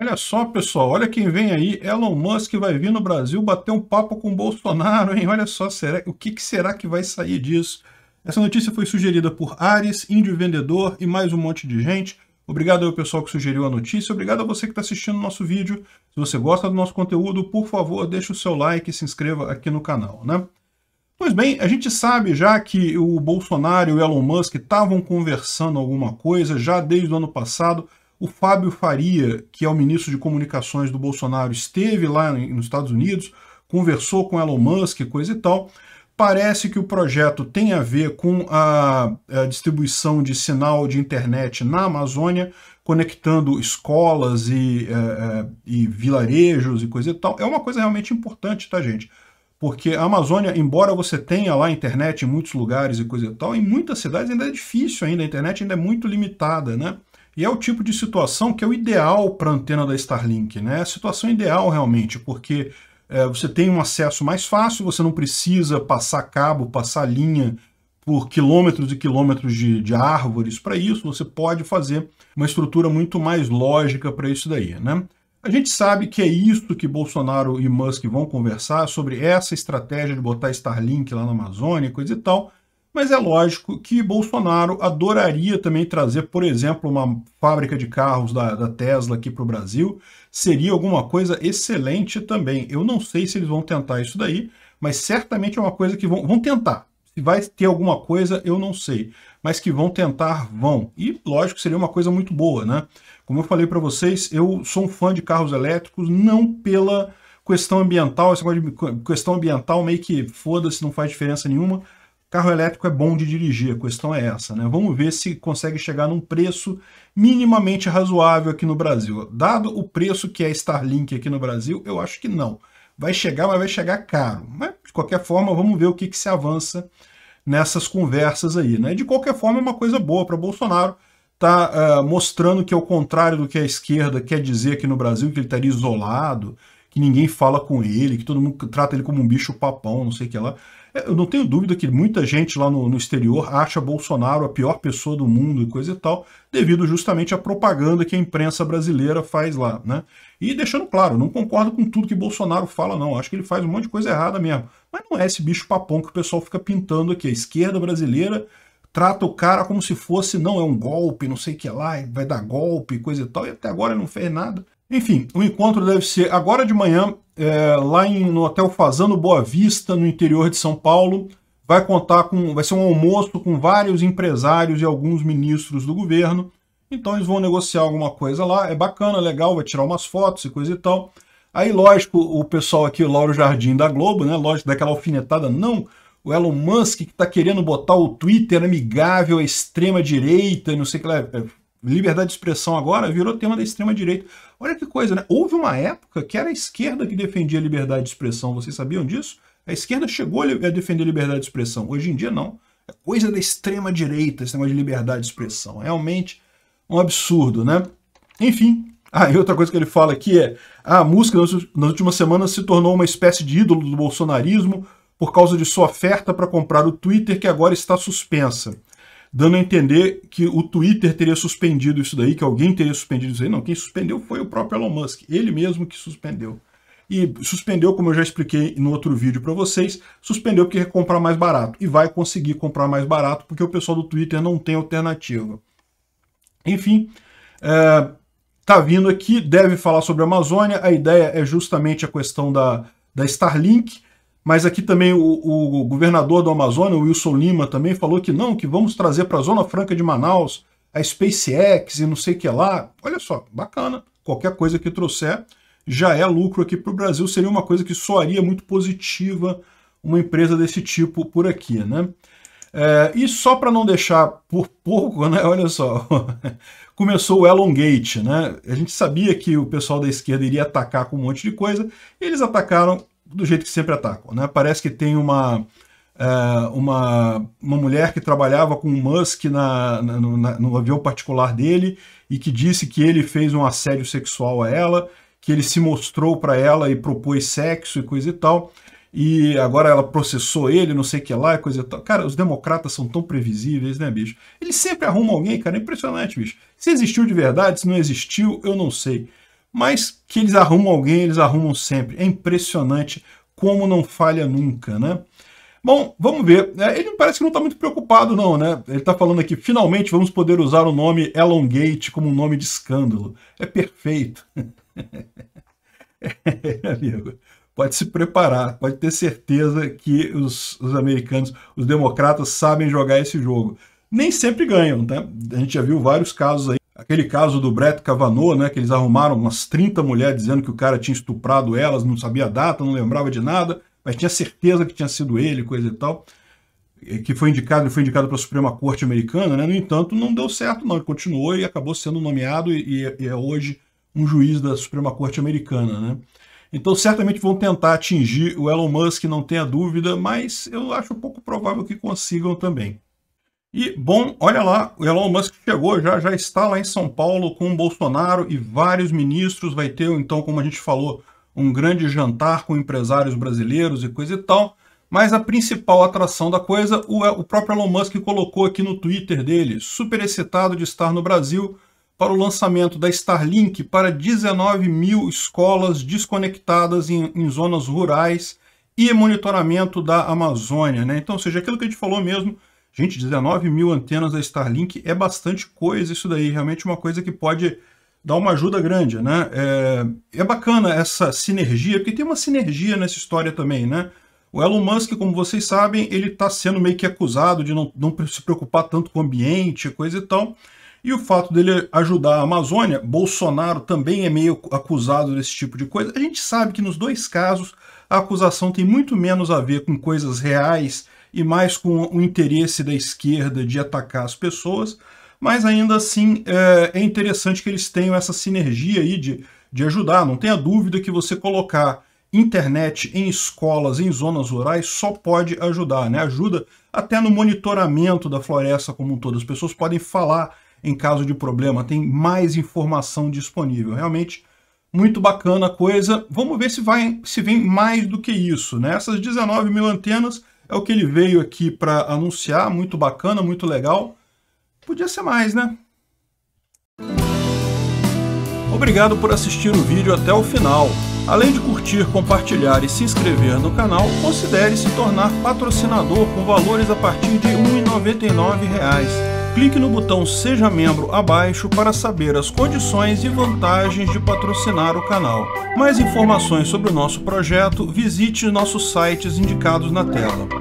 Olha só, pessoal, olha quem vem aí. Elon Musk vai vir no Brasil bater um papo com Bolsonaro, hein? Olha só, será, o que, que será que vai sair disso? Essa notícia foi sugerida por Ares, Índio Vendedor e mais um monte de gente. Obrigado ao pessoal que sugeriu a notícia, obrigado a você que está assistindo o nosso vídeo. Se você gosta do nosso conteúdo, por favor, deixe o seu like e se inscreva aqui no canal, né? Pois bem, a gente sabe já que o Bolsonaro e o Elon Musk estavam conversando alguma coisa já desde o ano passado, o Fábio Faria, que é o ministro de comunicações do Bolsonaro, esteve lá nos Estados Unidos, conversou com Elon Musk, coisa e tal. Parece que o projeto tem a ver com a, a distribuição de sinal de internet na Amazônia, conectando escolas e, é, é e vilarejos e coisa e tal. É uma coisa realmente importante, tá, gente? porque a Amazônia, embora você tenha lá internet em muitos lugares e coisa e tal, em muitas cidades ainda é difícil ainda, a internet ainda é muito limitada, né? E é o tipo de situação que é o ideal para a antena da Starlink, né? É a situação ideal realmente, porque é, você tem um acesso mais fácil, você não precisa passar cabo, passar linha por quilômetros e quilômetros de, de árvores para isso, você pode fazer uma estrutura muito mais lógica para isso daí, né? A gente sabe que é isso que Bolsonaro e Musk vão conversar sobre essa estratégia de botar Starlink lá na Amazônia, coisa e tal. Mas é lógico que Bolsonaro adoraria também trazer, por exemplo, uma fábrica de carros da, da Tesla aqui para o Brasil. Seria alguma coisa excelente também. Eu não sei se eles vão tentar isso daí, mas certamente é uma coisa que vão, vão tentar. Se vai ter alguma coisa, eu não sei. Mas que vão tentar, vão. E, lógico, seria uma coisa muito boa, né? Como eu falei para vocês, eu sou um fã de carros elétricos, não pela questão ambiental, essa questão ambiental meio que foda-se, não faz diferença nenhuma. Carro elétrico é bom de dirigir, a questão é essa, né? Vamos ver se consegue chegar num preço minimamente razoável aqui no Brasil. Dado o preço que é Starlink aqui no Brasil, eu acho que não. Vai chegar, mas vai chegar caro. Mas, de qualquer forma, vamos ver o que, que se avança nessas conversas aí, né? De qualquer forma, é uma coisa boa para Bolsonaro, está uh, eh, mostrando que, ao contrário do que a esquerda quer dizer aqui no Brasil, que ele estaria tá isolado, que ninguém fala com ele, que todo mundo trata ele como um bicho papão, não sei o que lá. Eu não tenho dúvida que muita gente lá no, no, exterior acha Bolsonaro a pior pessoa do mundo e coisa e tal, devido justamente à propaganda que a imprensa brasileira faz lá, né? E deixando claro, não concordo com tudo que Bolsonaro fala, não. Acho que ele faz um monte de coisa errada mesmo. Mas não é esse bicho papão que o pessoal fica pintando aqui. A esquerda brasileira trata o cara como se fosse, não, é um golpe, não sei o que lá, vai dar golpe, coisa e tal, e até agora ele não fez nada. Enfim, o encontro deve ser agora de manhã é, lá em, no Hotel Fazano Boa Vista, no interior de São Paulo. Vai contar com. Vai ser um almoço com vários empresários e alguns ministros do governo. Então eles vão negociar alguma coisa lá. É bacana, legal, vai tirar umas fotos e coisa e tal. Aí, lógico, o pessoal aqui, o Lauro Jardim da Globo, né? Lógico, daquela alfinetada, não. O Elon Musk que está querendo botar o Twitter amigável à extrema-direita e não sei o que lá. É liberdade de expressão agora virou tema da extrema-direita. Olha que coisa, né? Houve uma época que era a esquerda que defendia a liberdade de expressão. Vocês sabiam disso? A esquerda chegou a defender a liberdade de expressão. Hoje em dia, não. É coisa da extrema-direita, esse negócio de liberdade de expressão. É realmente um absurdo, né? Enfim. Ah, e outra coisa que ele fala aqui é a música nas últimas semanas se tornou uma espécie de ídolo do bolsonarismo por causa de sua oferta para comprar o Twitter, que agora está suspensa dando a entender que o Twitter teria suspendido isso daí, que alguém teria suspendido isso aí. Não, quem suspendeu foi o próprio Elon Musk, ele mesmo que suspendeu. E suspendeu, como eu já expliquei no outro vídeo para vocês, suspendeu porque quer comprar mais barato. E vai conseguir comprar mais barato porque o pessoal do Twitter não tem alternativa. Enfim, é, tá vindo aqui, deve falar sobre a Amazônia. A ideia é justamente a questão da, da Starlink, mas aqui também o, o governador do Amazonas, Wilson Lima, também falou que não, que vamos trazer para a Zona Franca de Manaus a SpaceX e não sei o que lá. Olha só, bacana. Qualquer coisa que trouxer já é lucro aqui para o Brasil. Seria uma coisa que soaria muito positiva uma empresa desse tipo por aqui, né? É, e só para não deixar por pouco, né, olha só, começou o Elongate, né? A gente sabia que o pessoal da esquerda iria atacar com um monte de coisa, eles atacaram do jeito que sempre atacam. Né? Parece que tem uma, é, uma, uma mulher que trabalhava com o Musk na, na, na, no avião particular dele e que disse que ele fez um assédio sexual a ela, que ele se mostrou para ela e propôs sexo e coisa e tal. E agora ela processou ele, não sei o que lá, e coisa e tal. Cara, os democratas são tão previsíveis, né, bicho? Eles sempre arrumam alguém, cara, é impressionante, bicho. Se existiu de verdade, se não existiu, eu não sei. Mas que eles arrumam alguém, eles arrumam sempre. É impressionante como não falha nunca, né? Bom, vamos ver. É, ele parece que não está muito preocupado, não, né? Ele está falando aqui, finalmente vamos poder usar o nome elon gate como um nome de escândalo. É perfeito. é, amigo, pode se preparar, pode ter certeza que os, os americanos, os democratas, sabem jogar esse jogo. Nem sempre ganham, né? A gente já viu vários casos aí aquele caso do Brett Kavanaugh, né, que eles arrumaram umas 30 mulheres dizendo que o cara tinha estuprado elas, não sabia a data, não lembrava de nada, mas tinha certeza que tinha sido ele, coisa e tal, que foi indicado, ele foi indicado para a Suprema Corte Americana, né, no entanto, não deu certo não, ele continuou e acabou sendo nomeado e, é, e é hoje um juiz da Suprema Corte Americana, né. Então, certamente vão tentar atingir o Elon Musk, não tenha dúvida, mas eu acho pouco provável que consigam também. E, bom, olha lá, o Elon Musk chegou, já, já está lá em São Paulo com o Bolsonaro e vários ministros. Vai ter, então, como a gente falou, um grande jantar com empresários brasileiros e coisa e tal. Mas a principal atração da coisa, o, é o próprio Elon Musk colocou aqui no Twitter dele, super excitado de estar no Brasil para o lançamento da Starlink para 19 mil escolas desconectadas em, em zonas rurais e monitoramento da Amazônia. Né? Então, ou seja, aquilo que a gente falou mesmo, Gente, 19 mil antenas da Starlink é bastante coisa isso daí, realmente uma coisa que pode dar uma ajuda grande, né? É, é bacana essa sinergia, porque tem uma sinergia nessa história também, né? O Elon Musk, como vocês sabem, ele está sendo meio que acusado de não, não se preocupar tanto com o ambiente, coisa e tal. E o fato dele ajudar a Amazônia, Bolsonaro também é meio acusado desse tipo de coisa. A gente sabe que nos dois casos a acusação tem muito menos a ver com coisas reais e mais com o interesse da esquerda de atacar as pessoas, mas ainda assim é, é, interessante que eles tenham essa sinergia aí de, de ajudar. Não tenha dúvida que você colocar internet em escolas, em zonas rurais, só pode ajudar, né? Ajuda até no monitoramento da floresta como um todo. As pessoas podem falar em caso de problema, tem mais informação disponível. Realmente muito bacana a coisa. Vamos ver se vai se vem mais do que isso, né? Essas 19 mil antenas é o que ele veio aqui para anunciar, muito bacana, muito legal. Podia ser mais, né? Obrigado por assistir o vídeo até o final. Além de curtir, compartilhar e se inscrever no canal, considere se tornar patrocinador com valores a partir de R$ 1,99 clique no botão Seja Membro abaixo para saber as condições e vantagens de patrocinar o canal. Mais informações sobre o nosso projeto, visite nossos sites indicados na tela.